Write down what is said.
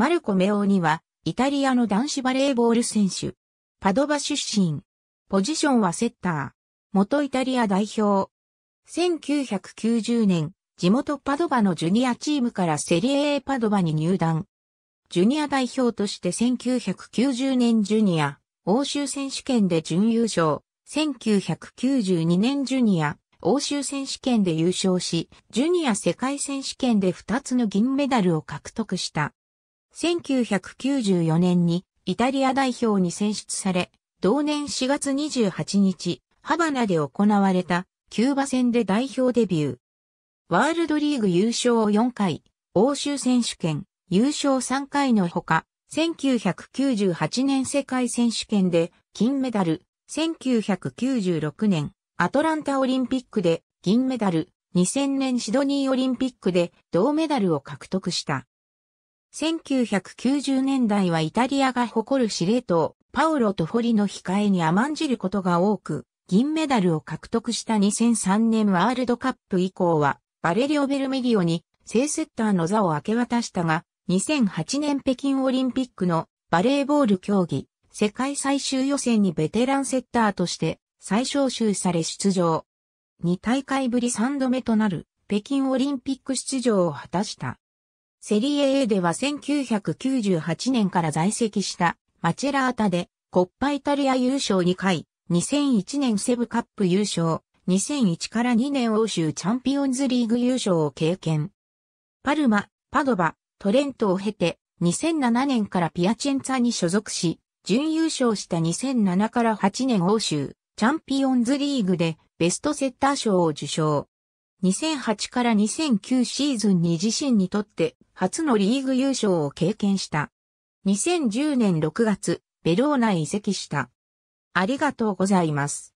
マルコ・メオーニは、イタリアの男子バレーボール選手。パドバ出身。ポジションはセッター。元イタリア代表。1990年、地元パドバのジュニアチームからセリエ A パドバに入団。ジュニア代表として1990年ジュニア、欧州選手権で準優勝。1992年ジュニア、欧州選手権で優勝し、ジュニア世界選手権で2つの銀メダルを獲得した。1994年にイタリア代表に選出され、同年4月28日、ハバナで行われたキューバ戦で代表デビュー。ワールドリーグ優勝を4回、欧州選手権優勝3回のほか、1998年世界選手権で金メダル、1996年アトランタオリンピックで銀メダル、2000年シドニーオリンピックで銅メダルを獲得した。1990年代はイタリアが誇る司令塔、パウロとフォリの控えに甘んじることが多く、銀メダルを獲得した2003年ワールドカップ以降は、バレリオ・ベルメディオに正セッターの座を明け渡したが、2008年北京オリンピックのバレーボール競技、世界最終予選にベテランセッターとして再招集され出場。2大会ぶり3度目となる北京オリンピック出場を果たした。セリエ A では1998年から在籍したマチェラータでコッパイタリア優勝2回、2001年セブカップ優勝、2001から2年欧州チャンピオンズリーグ優勝を経験。パルマ、パドバ、トレントを経て2007年からピアチェンツァに所属し、準優勝した2007から8年欧州チャンピオンズリーグでベストセッター賞を受賞。2008から2009シーズンに自身にとって初のリーグ優勝を経験した。2010年6月、ベローナへ移籍した。ありがとうございます。